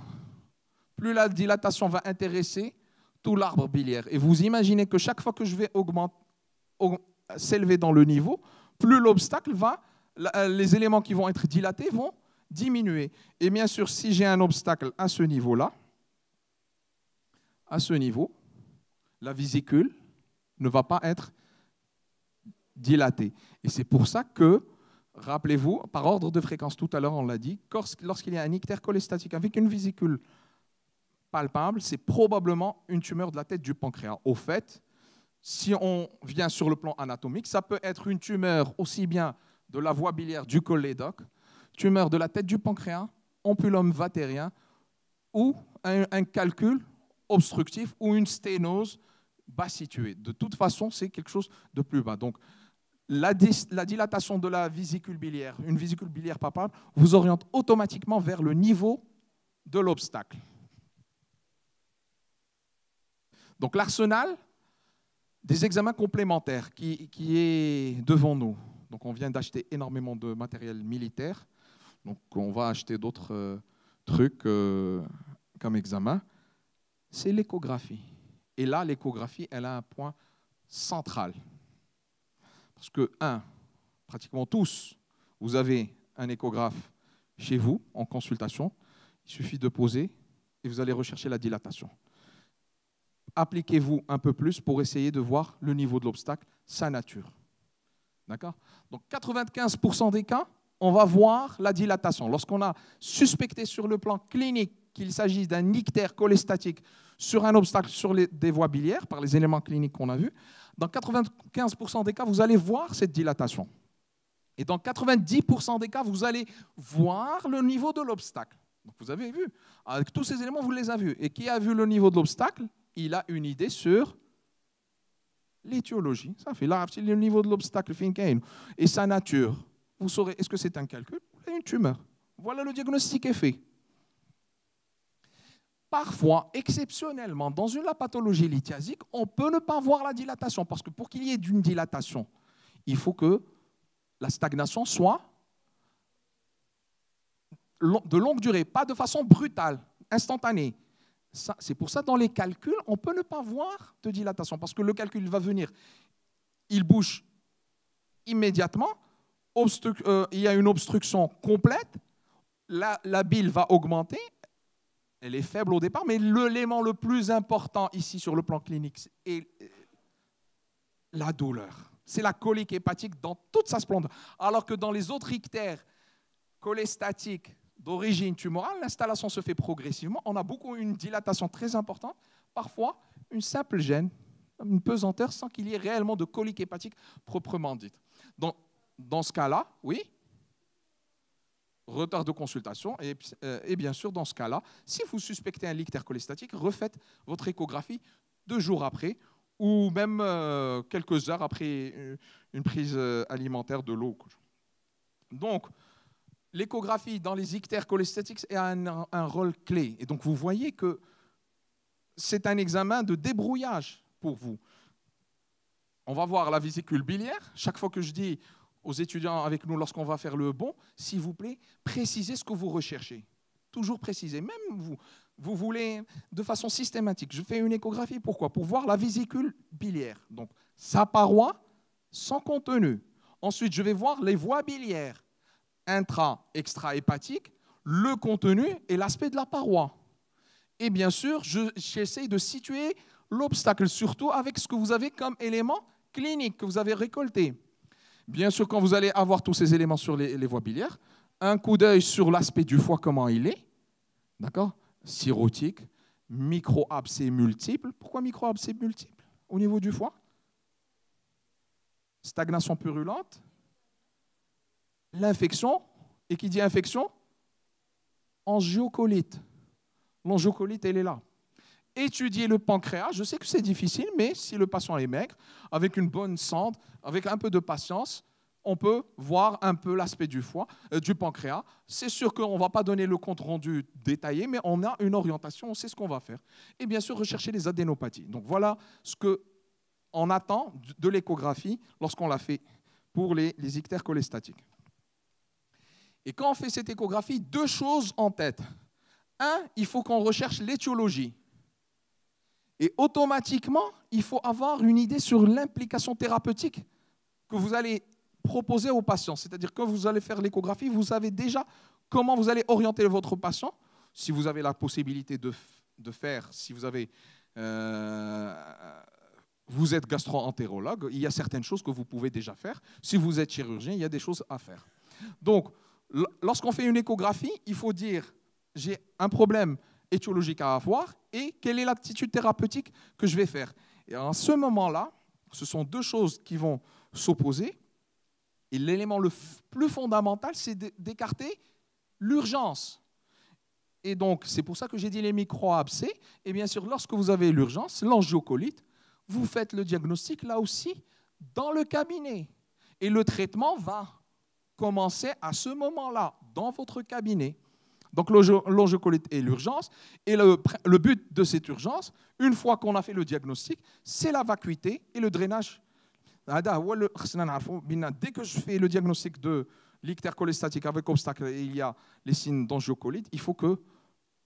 plus la dilatation va intéresser tout l'arbre biliaire. Et vous imaginez que chaque fois que je vais s'élever dans le niveau, plus l'obstacle va, euh, les éléments qui vont être dilatés vont diminuer. Et bien sûr, si j'ai un obstacle à ce niveau-là, à ce niveau, la vésicule ne va pas être dilatée. Et c'est pour ça que, rappelez-vous, par ordre de fréquence, tout à l'heure on l'a dit, lorsqu'il y a un ictère cholestatique avec une vésicule palpable, c'est probablement une tumeur de la tête du pancréas. Au fait, si on vient sur le plan anatomique, ça peut être une tumeur aussi bien de la voie biliaire du cholédoque, tumeur de la tête du pancréas, ampulum vatérien, ou un calcul obstructif ou une sténose bas située. De toute façon, c'est quelque chose de plus bas. Donc, la, dilatation de la vésicule biliaire, une vésicule biliaire papale, vous oriente automatiquement vers le niveau de l'obstacle. Donc l'arsenal des examens complémentaires qui, est devant nous. Donc on vient d'acheter énormément de matériel militaire, donc on va acheter d'autres euh, trucs euh, comme examens c'est l'échographie. Et là, l'échographie, elle a un point central. Parce que, un, pratiquement tous, vous avez un échographe chez vous, en consultation. Il suffit de poser et vous allez rechercher la dilatation. Appliquez-vous un peu plus pour essayer de voir le niveau de l'obstacle, sa nature. D'accord Donc 95% des cas, on va voir la dilatation. Lorsqu'on a suspecté sur le plan clinique qu'il s'agisse d'un ictère cholestatique sur un obstacle sur les, des voies biliaires, par les éléments cliniques qu'on a vus, dans 95% des cas, vous allez voir cette dilatation. Et dans 90% des cas, vous allez voir le niveau de l'obstacle. vous avez vu, avec tous ces éléments, vous les avez vus. Et qui a vu le niveau de l'obstacle, il a une idée sur l'étiologie. Ça fait là, le niveau de l'obstacle et sa nature. Vous saurez, est-ce que c'est un calcul une tumeur Voilà le diagnostic est fait parfois, exceptionnellement, dans une pathologie lithiasique, on peut ne pas voir la dilatation, parce que pour qu'il y ait d'une dilatation, il faut que la stagnation soit de longue durée, pas de façon brutale, instantanée. C'est pour ça, dans les calculs, on peut ne pas voir de dilatation, parce que le calcul va venir, il bouge immédiatement, euh, il y a une obstruction complète, la bile va augmenter, elle est faible au départ, mais l'élément le plus important ici sur le plan clinique est la douleur. C'est la colique hépatique dans toute sa splendeur. Alors que dans les autres ictères cholestatiques d'origine tumorale, l'installation se fait progressivement. On a beaucoup une dilatation très importante, parfois une simple gêne, une pesanteur sans qu'il y ait réellement de colique hépatique proprement dite. Donc, dans ce cas-là, oui, retard de consultation. Euh, et, bien sûr, dans ce cas-là, si vous suspectez un lictère cholestatique, refaites votre échographie deux jours après ou même euh, quelques heures après une prise euh, alimentaire de l'eau. Donc, l'échographie dans les ictères cholestatiques a un, un, rôle clé. Et donc, vous voyez que c'est un examen de débrouillage pour vous. On va voir la vésicule biliaire. Chaque fois que je dis aux étudiants avec nous lorsqu'on va faire le bon, s'il vous plaît, précisez ce que vous recherchez. Toujours préciser. même vous. Vous voulez, de façon systématique, je fais une échographie, pourquoi Pour voir la vésicule biliaire, donc sa paroi sans contenu. Ensuite, je vais voir les voies biliaires, intra, extra hépatiques, le contenu et l'aspect de la paroi. Et bien sûr, j'essaye de situer l'obstacle, surtout avec ce que vous avez comme élément clinique que vous avez récolté. Bien sûr, quand vous allez avoir tous ces éléments sur les, voies biliaires, un coup d'œil sur l'aspect du foie, comment il est, d'accord Cirrhotique, micro-abcès multiple. Pourquoi micro-abcès multiple au niveau du foie Stagnation purulente, l'infection, et qui dit infection Angiocolite. L'angiocolite, elle est là étudier le pancréas. Je sais que c'est difficile, mais si le patient est maigre, avec une bonne cendre, avec un peu de patience, on peut voir un peu l'aspect du foie, euh, du pancréas. C'est sûr qu'on ne va pas donner le compte rendu détaillé, mais on a une orientation, on sait ce qu'on va faire. Et bien sûr, rechercher les adénopathies. Donc voilà ce que attend de l'échographie lorsqu'on l'a fait pour les, les ictères cholestatiques. Et quand on fait cette échographie, deux choses en tête. Un, il faut qu'on recherche l'étiologie. Et automatiquement, il faut avoir une idée sur l'implication thérapeutique que vous allez proposer aux patients. C'est-à-dire que vous allez faire l'échographie, vous savez déjà comment vous allez orienter votre patient, si vous avez la possibilité de, de faire, si vous avez... Euh, vous êtes gastro-entérologue, il y a certaines choses que vous pouvez déjà faire. Si vous êtes chirurgien, il y a des choses à faire. Donc, lorsqu'on fait une échographie, il faut dire, j'ai un problème étiologique à avoir et quelle est l'attitude thérapeutique que je vais faire. Et à ce moment-là, ce sont deux choses qui vont s'opposer. Et l'élément le plus fondamental, c'est d'écarter l'urgence. Et donc, c'est pour ça que j'ai dit les micro-abcès. Et bien sûr, lorsque vous avez l'urgence, l'angiocolite, vous faites le diagnostic là aussi dans le cabinet. Et le traitement va commencer à ce moment-là, dans votre cabinet. Donc l'angiocholite est l'urgence. Et le, but de cette urgence, une fois qu'on a fait le diagnostic, c'est la vacuité et le drainage. Dès que je fais le diagnostic de l'ictère cholestatique avec obstacle et il y a les signes d'angiocolite, il faut que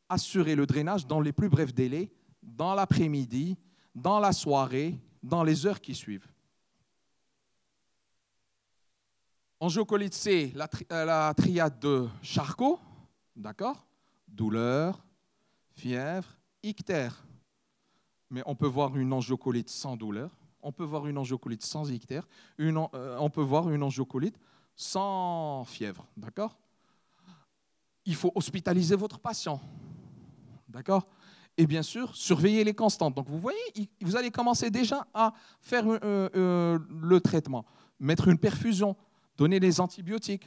assurer le drainage dans les plus brefs délais, dans l'après-midi, dans la soirée, dans les heures qui suivent. Angiocolite, c'est euh, la, triade de Charcot, D'accord Douleur, fièvre, ictère. Mais on peut voir une angiocolite sans douleur, on peut voir une angiocolite sans ictère, euh, on peut voir une angiocolite sans fièvre. D'accord Il faut hospitaliser votre patient. D'accord et bien sûr, surveiller les constantes. Donc vous voyez, vous allez commencer déjà à faire euh, euh, le traitement, mettre une perfusion, donner les antibiotiques,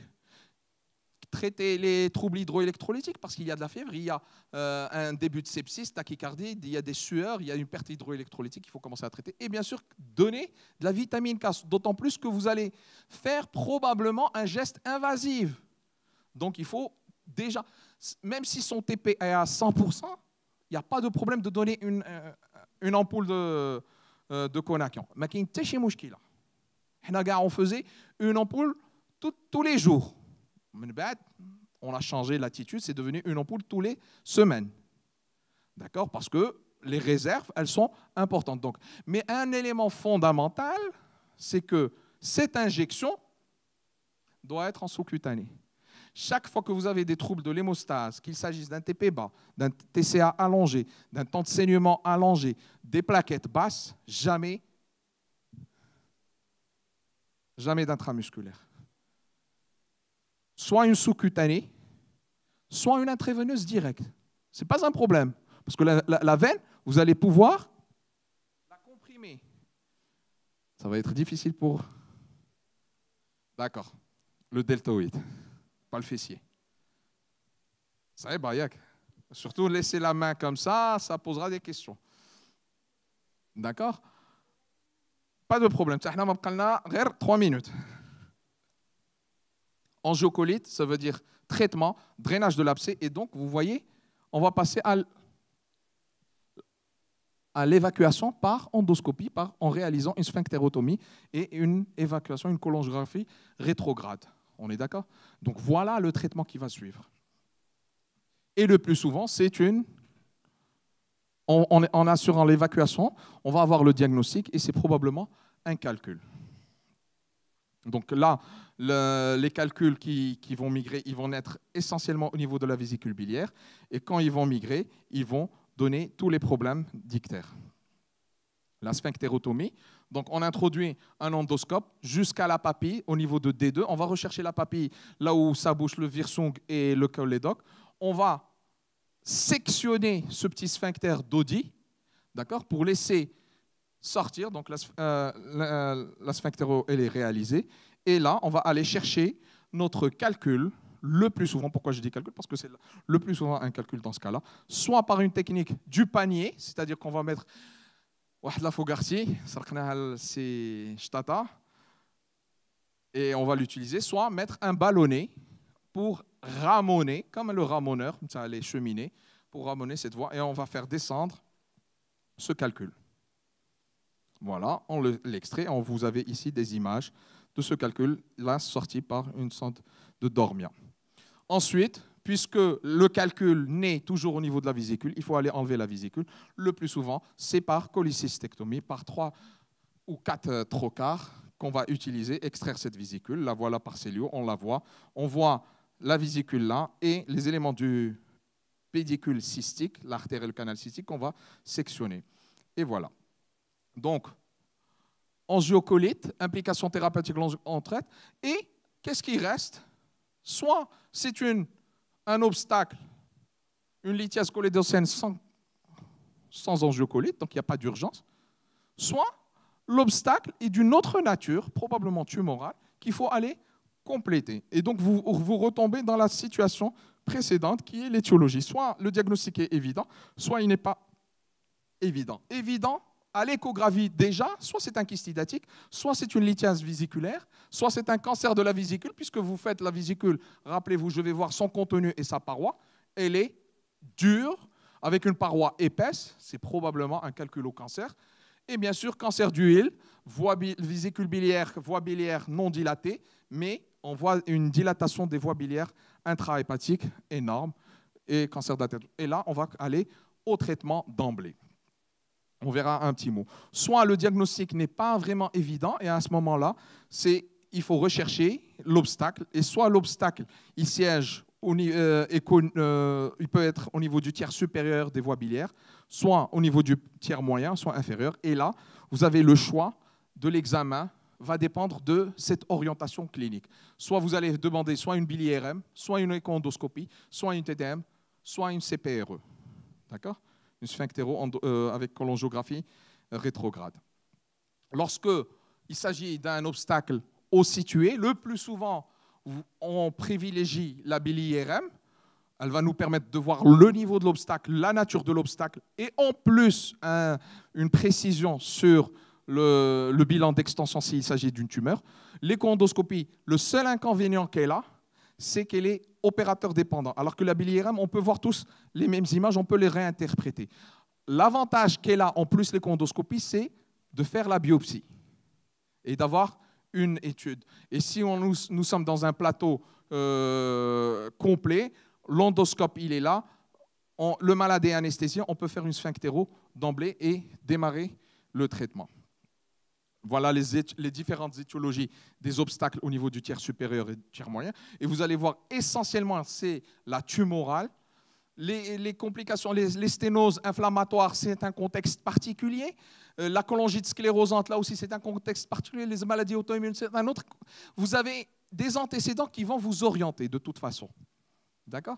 traiter les troubles hydroélectrolytiques parce qu'il y a de la fièvre, il y a euh, un début de sepsis, tachycardie, il y a des sueurs, il y a une perte hydroélectrolytique qu'il faut commencer à traiter. Et bien sûr, donner de la vitamine K, d'autant plus que vous allez faire probablement un geste invasif. Donc il faut déjà, même si son TP est à 100%, il n'y a pas de problème de donner une, euh, ampoule de, euh, de Mais y a une On faisait une ampoule tous les jours on a changé l'attitude, c'est devenu une ampoule tous les semaines. D'accord Parce que les réserves, elles sont importantes. Donc, mais un élément fondamental, c'est que cette injection doit être en sous cutanée Chaque fois que vous avez des troubles de l'hémostase, qu'il s'agisse d'un TP bas, d'un TCA allongé, d'un temps de saignement allongé, des plaquettes basses, jamais, jamais d'intramusculaire soit une sous-cutanée, soit une intraveineuse directe. Ce n'est pas un problème, parce que la, veine, vous allez pouvoir la comprimer. Ça va être difficile pour... D'accord, le deltoïde, pas le fessier. Ça est bayak. Surtout laisser la main comme ça, ça posera des questions. D'accord Pas de problème. Ça, on a trois minutes. Angiocolite, ça veut dire traitement, drainage de l'abcès. Et donc, vous voyez, on va passer à l'évacuation par endoscopie, par, en réalisant une sphinctérotomie et une évacuation, une colongographie rétrograde. On est d'accord Donc voilà le traitement qui va suivre. Et le plus souvent, c'est une... en assurant l'évacuation, on va avoir le diagnostic et c'est probablement un calcul. Donc là, les calculs qui, vont migrer, ils vont naître essentiellement au niveau de la vésicule biliaire. Et quand ils vont migrer, ils vont donner tous les problèmes dictaires. La sphinctérotomie. Donc on introduit un endoscope jusqu'à la papille au niveau de D2. On va rechercher la papille là où ça bouche le virsung et le colédoc. On va sectionner ce petit sphincter d'Audi, d'accord, pour laisser sortir, donc la, euh, euh, elle est réalisée. Et là, on va aller chercher notre calcul le plus souvent, pourquoi je dis calcul Parce que c'est le plus souvent un calcul dans ce cas-là, soit par une technique du panier, c'est-à-dire qu'on va mettre la Fogarty, c'est et on va l'utiliser, soit mettre un ballonnet pour ramonner, comme le ramoneur, les cheminées, pour ramoner cette voie, et on va faire descendre ce calcul. Voilà, on l'extrait. on vous avez ici des images de ce calcul-là sorti par une sonde de Dormia. Ensuite, puisque le calcul naît toujours au niveau de la vésicule, il faut aller enlever la vésicule. Le plus souvent, c'est par colicystectomie par trois ou quatre euh, trocars qu'on va utiliser, extraire cette vésicule. La voilà par cellule, on la voit. On voit la vésicule là et les éléments du pédicule cystique, l'artère et le canal cystique, qu'on va sectionner. Et voilà. Donc, angiocolite, implication thérapeutique en traite. Et qu'est-ce qui reste Soit c'est un obstacle, une lithiase colédocène sans, sans angiocolite, donc il n'y a pas d'urgence, soit l'obstacle est d'une autre nature, probablement tumorale, qu'il faut aller compléter. Et donc vous, vous retombez dans la situation précédente qui est l'étiologie. Soit le diagnostic est évident, soit il n'est pas évident. Évident, à l'échographie déjà, soit c'est un kystidatique, soit c'est une lithiase vésiculaire, soit c'est un cancer de la vésicule, puisque vous faites la vésicule, rappelez-vous, je vais voir son contenu et sa paroi, elle est dure, avec une paroi épaisse, c'est probablement un calcul au cancer, et bien sûr cancer du hile, biliaire, voie biliaire non dilatée, mais on voit une dilatation des voies biliaires intrahépatiques énorme, et cancer de la tête. Et là, on va aller au traitement d'emblée on verra un petit mot. Soit le diagnostic n'est pas vraiment évident et à ce moment-là, c'est il faut rechercher l'obstacle et soit l'obstacle il siège euh, euh, il peut être au niveau du tiers supérieur des voies biliaires, soit au niveau du tiers moyen, soit inférieur. Et là, vous avez le choix de l'examen va dépendre de cette orientation clinique. Soit vous allez demander soit une bilirm, soit une échondoscopie, soit une TDM, soit une CPRE. D'accord une sphinctéro euh, avec collongiographie euh, rétrograde. Lorsque il s'agit d'un obstacle haut situé, le plus souvent, on privilégie la bilirm. Elle va nous permettre de voir le niveau de l'obstacle, la nature de l'obstacle, et en plus une précision sur le, bilan d'extension s'il s'agit d'une tumeur. L'écho-ondoscopie, le seul inconvénient qu'elle a, c'est qu'elle est opérateur dépendant. Alors que la bilirame, on peut voir tous les mêmes images, on peut les réinterpréter. L'avantage qu'elle a en plus les condoscopies, c'est de faire la biopsie et d'avoir une étude. Et si nous, sommes dans un plateau euh, complet, l'endoscope, il est là, le malade est anesthésié, on peut faire une sphinctéro d'emblée et démarrer le traitement. Voilà les, différentes étiologies des obstacles au niveau du tiers supérieur et du tiers moyen. Et vous allez voir essentiellement, c'est la tumorale. Les, complications, les, sténoses inflammatoires, c'est un contexte particulier. Euh, la colangite sclérosante, là aussi, c'est un contexte particulier. Les maladies auto-immunes, c'est un autre. Vous avez des antécédents qui vont vous orienter de toute façon. D'accord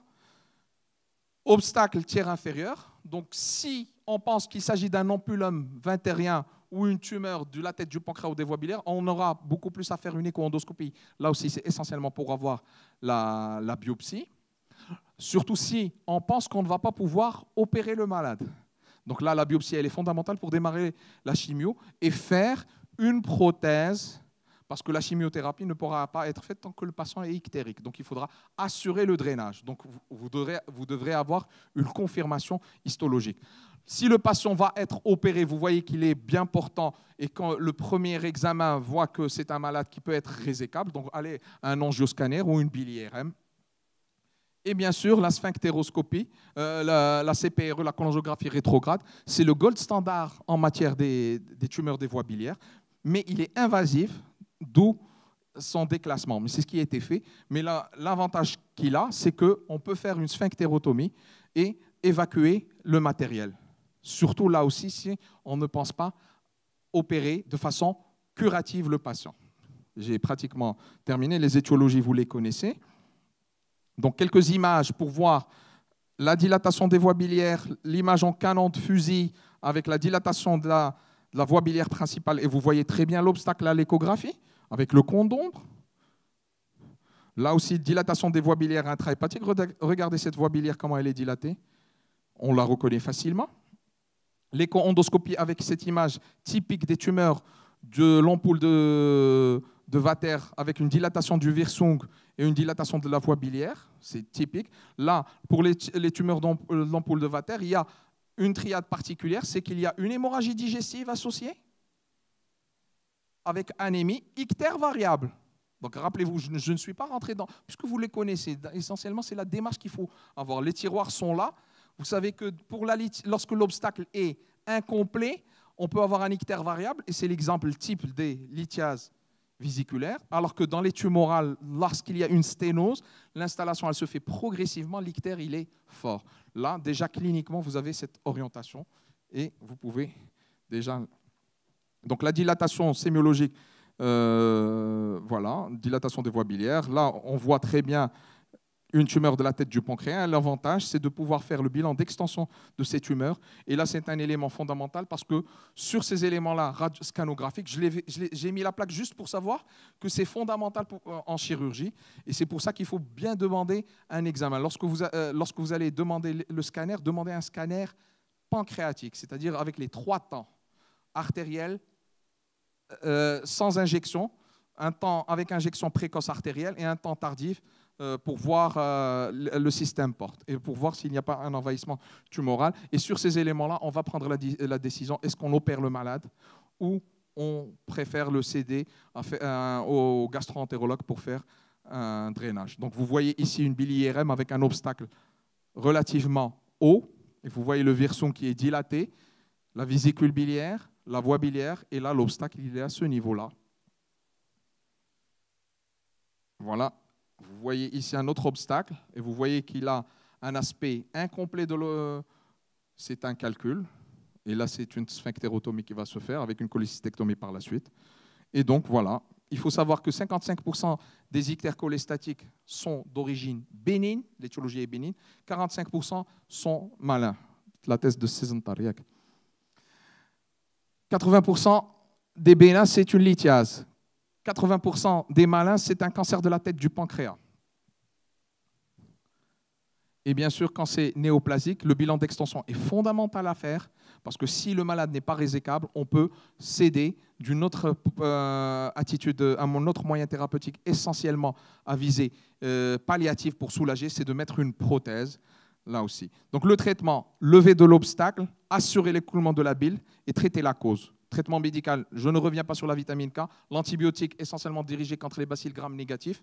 Obstacle tiers inférieur. Donc, si on pense qu'il s'agit d'un ampulum 21 ou une tumeur de la tête, du pancréas ou des voies biliaires, on aura beaucoup plus à faire une écho-endoscopie. Là aussi, c'est essentiellement pour avoir la, biopsie. Surtout si on pense qu'on ne va pas pouvoir opérer le malade. Donc là, la biopsie, elle est fondamentale pour démarrer la chimio et faire une prothèse, parce que la chimiothérapie ne pourra pas être faite tant que le patient est ictérique. Donc il faudra assurer le drainage. Donc vous devrez avoir une confirmation histologique. Si le patient va être opéré, vous voyez qu'il est bien portant et quand le premier examen voit que c'est un malade qui peut être résécable, donc allez à un angioscanner ou une bilirm. Et bien sûr, la sphinctéroscopie, euh, la, CPRE, la cholangiographie e, rétrograde, c'est le gold standard en matière des, des tumeurs des voies biliaires, mais il est invasif, d'où son déclassement. Mais c'est ce qui a été fait. Mais l'avantage qu'il a, c'est qu'on peut faire une sphinctérotomie et évacuer le matériel. Surtout là aussi, si on ne pense pas opérer de façon curative le patient. J'ai pratiquement terminé. Les étiologies, vous les connaissez. Donc, quelques images pour voir la dilatation des voies biliaires, l'image en canon de fusil avec la dilatation de la, voie biliaire principale. Et vous voyez très bien l'obstacle à l'échographie avec le con d'ombre. Là aussi, dilatation des voies biliaires intrahépatiques. Regardez cette voie biliaire, comment elle est dilatée. On la reconnaît facilement. L'éco-endoscopie avec cette image typique des tumeurs de l'ampoule de, de Vater avec une dilatation du virsung et une dilatation de la voie biliaire, c'est typique. Là, pour les, tumeurs de euh, l'ampoule de Vater, il y a une triade particulière, c'est qu'il y a une hémorragie digestive associée avec anémie ictère variable. Donc rappelez-vous, je, ne suis pas rentré dans... Puisque vous les connaissez, essentiellement, c'est la démarche qu'il faut avoir. Les tiroirs sont là, vous savez que pour lorsque l'obstacle est incomplet, on peut avoir un ictère variable, et c'est l'exemple type des lithiases vésiculaires, alors que dans les tumorales, lorsqu'il y a une sténose, l'installation elle se fait progressivement, l'ictère il est fort. Là, déjà cliniquement, vous avez cette orientation et vous pouvez déjà. Donc la dilatation sémiologique, euh, voilà, dilatation des voies biliaires. Là, on voit très bien une tumeur de la tête du pancréas, l'avantage, c'est de pouvoir faire le bilan d'extension de ces tumeurs. Et là, c'est un élément fondamental parce que sur ces éléments-là, scanographiques, j'ai mis la plaque juste pour savoir que c'est fondamental euh, en chirurgie. Et c'est pour ça qu'il faut bien demander un examen. Lorsque vous, euh, lorsque vous allez demander le scanner, demandez un scanner pancréatique, c'est-à-dire avec les trois temps artériel, euh, sans injection, un temps avec injection précoce artérielle et un temps tardif euh, pour voir euh, le système porte et pour voir s'il n'y a pas un envahissement tumoral. Et sur ces éléments-là, on va prendre la, décision est-ce qu'on opère le malade ou on préfère le céder euh, au gastroentérologue pour faire un drainage. Donc vous voyez ici une bilirm avec un obstacle relativement haut, et vous voyez le verson qui est dilaté, la vésicule biliaire, la voie biliaire, et là l'obstacle il est à ce niveau-là. Voilà vous voyez ici un autre obstacle et vous voyez qu'il a un aspect incomplet de C'est un calcul. Et là, c'est une sphinctérotomie qui va se faire avec une cholécystectomie par la suite. Et donc, voilà. Il faut savoir que 55% des ictères cholestatiques sont d'origine bénigne, l'éthiologie est bénigne, 45% sont malins. La thèse de Cézanne 80% des bénins, c'est une lithiase. 80% des malins, c'est un cancer de la tête du pancréas. Et bien sûr, quand c'est néoplasique, le bilan d'extension est fondamental à faire, parce que si le malade n'est pas résécable, on peut céder d'une autre euh, attitude, à autre moyen thérapeutique essentiellement à viser, euh, palliatif pour soulager, c'est de mettre une prothèse là aussi. Donc le traitement, lever de l'obstacle, assurer l'écoulement de la bile et traiter la cause traitement médical, je ne reviens pas sur la vitamine K, l'antibiotique essentiellement dirigé contre les bacilles gram négatifs,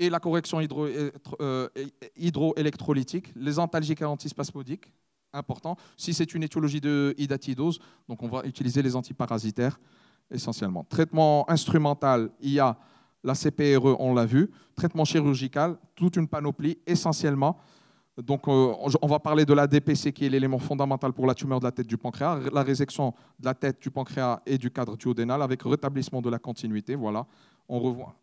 et la correction euh, euh, hydroélectrolytique, les antalgiques et antispasmodiques, important. Si c'est une étiologie de hydatidose, donc on va utiliser les antiparasitaires essentiellement. Traitement instrumental, il y a la CPRE, on l'a vu. Traitement chirurgical, toute une panoplie essentiellement donc, euh, on va parler de la DPC, qui est l'élément fondamental pour la tumeur de la tête du pancréas, la résection de la tête du pancréas et du cadre duodénal avec rétablissement de la continuité. Voilà, on revoit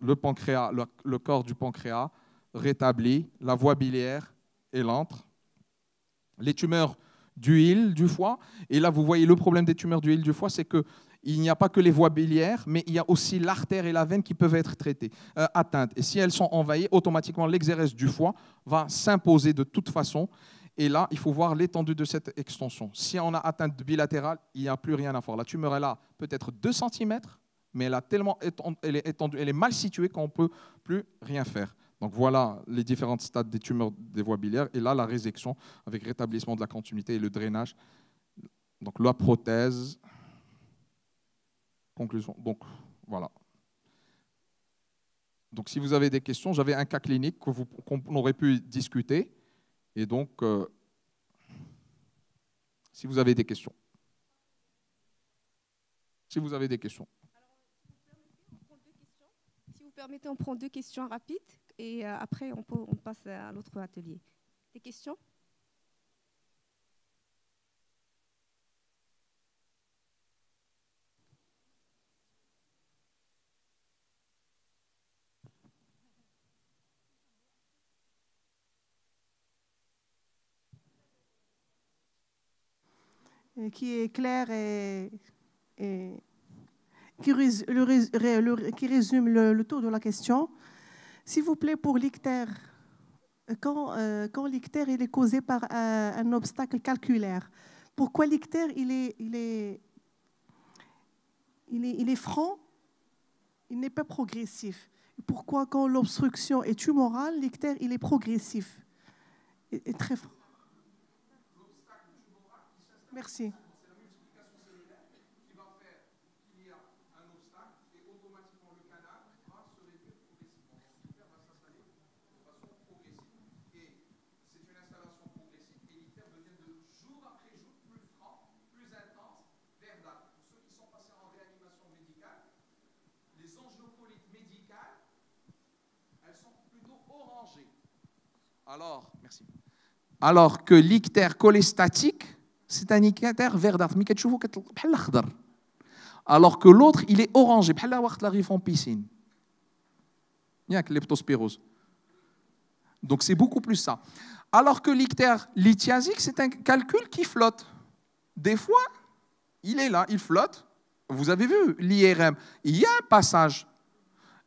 le pancréas, le, corps du pancréas rétabli, la voie biliaire et l'antre. Les tumeurs du du foie, et là vous voyez le problème des tumeurs d'huile du foie, c'est que il n'y a pas que les voies biliaires, mais il y a aussi l'artère et la veine qui peuvent être traitées, euh, atteintes. Et si elles sont envahies, automatiquement l'exérèse du foie va s'imposer de toute façon. Et là, il faut voir l'étendue de cette extension. Si on a atteinte bilatérale, il n'y a plus rien à faire. La tumeur, est là, peut-être 2 cm, mais elle, a tellement est elle est mal située qu'on ne peut plus rien faire. Donc voilà les différents stades des tumeurs des voies biliaires. Et là, la résection avec rétablissement de la continuité et le drainage. Donc la prothèse, donc, voilà. Donc, si vous avez des questions, j'avais un cas clinique qu'on aurait pu discuter. Et donc, euh, si vous avez des questions. Si vous avez des questions. si vous permettez, on prend deux questions rapides et euh, après, on passe à l'autre atelier. Des questions Euh, qui est clair et, qui, résume le, tour de la question. S'il vous plaît, pour l'ictère, euh, quand, euh, l'ictère est causé par un, obstacle calculaire, pourquoi l'ictère il est, il, est, il, franc, il n'est pas progressif Pourquoi quand l'obstruction est tumorale, l'ictère il est progressif et très franc Merci. C'est la multiplication cellulaire qui va faire qu'il y a un obstacle et automatiquement le canal va se réduire progressivement. de façon progressive. Et c'est une installation progressive et l'hyper devient de jour après jour plus franc, plus intense, vers là. Pour ceux qui sont passés en réanimation médicale, les angiopolites médicales, elles sont plutôt orangées. Alors, merci. Alors que l'ictère cholestatique, c'est un verdâtre. Alors que l'autre, il est orangé. Il est en piscine. Il y a Donc c'est beaucoup plus ça. Alors que l'ictère lithiasique, c'est un calcul qui flotte. Des fois, il est là, il flotte. Vous avez vu l'IRM, il y a un passage.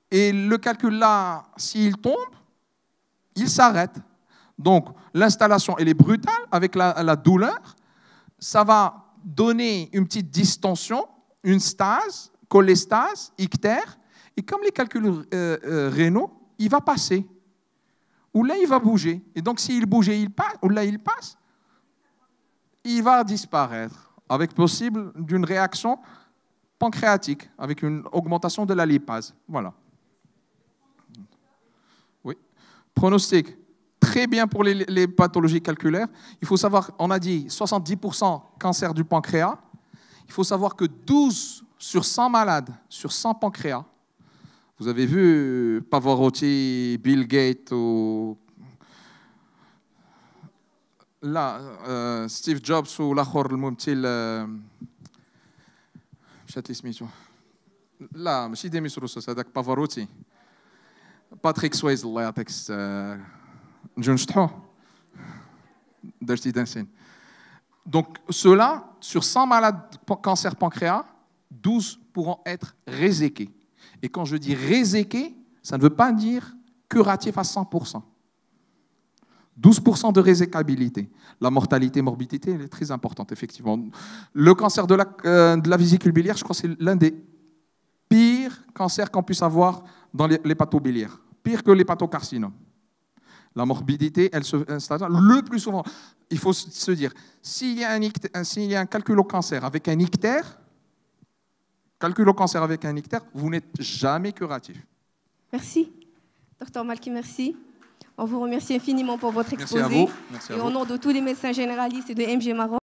Et le calcul là, s'il tombe, il s'arrête. Donc l'installation, elle est brutale avec la douleur, ça va donner une petite distension, une stase, cholestase, ictère, et comme les calculs euh, euh, rénaux, il va passer. Ou là, il va bouger. Et donc, s'il bouge il passe, ou là, il passe, il va disparaître, avec possible d'une réaction pancréatique, avec une augmentation de la lipase. Voilà. Oui. Pronostic très bien pour les, pathologies calculaires. Il faut savoir, on a dit 70% cancer du pancréas. Il faut savoir que 12 sur 100 malades, sur 100 pancréas, vous avez vu Pavarotti, Bill Gates ou là, euh, Steve Jobs ou l'Akhor Moumtil. Euh, là, c'est donc, ceux-là, sur 100 malades cancer pancréas, 12 pourront être réséqués. Et quand je dis réséqués, ça ne veut pas dire curatif à 100%. 12% de réséquabilité. La mortalité, morbidité, elle est très importante, effectivement. Le cancer de la, euh, de vésicule biliaire, je crois que c'est l'un des pires cancers qu'on puisse avoir dans les biliaires, Pire que l'hépatocarcinome. La morbidité, elle se installe le plus souvent. Il faut se dire, s'il y, a un, y a un calcul au cancer avec un ictère, calcul au cancer avec un ictère, vous n'êtes jamais curatif. Merci. Docteur Malki, merci. On vous remercie infiniment pour votre exposé. et au nom de tous les médecins généralistes et de MG Maroc,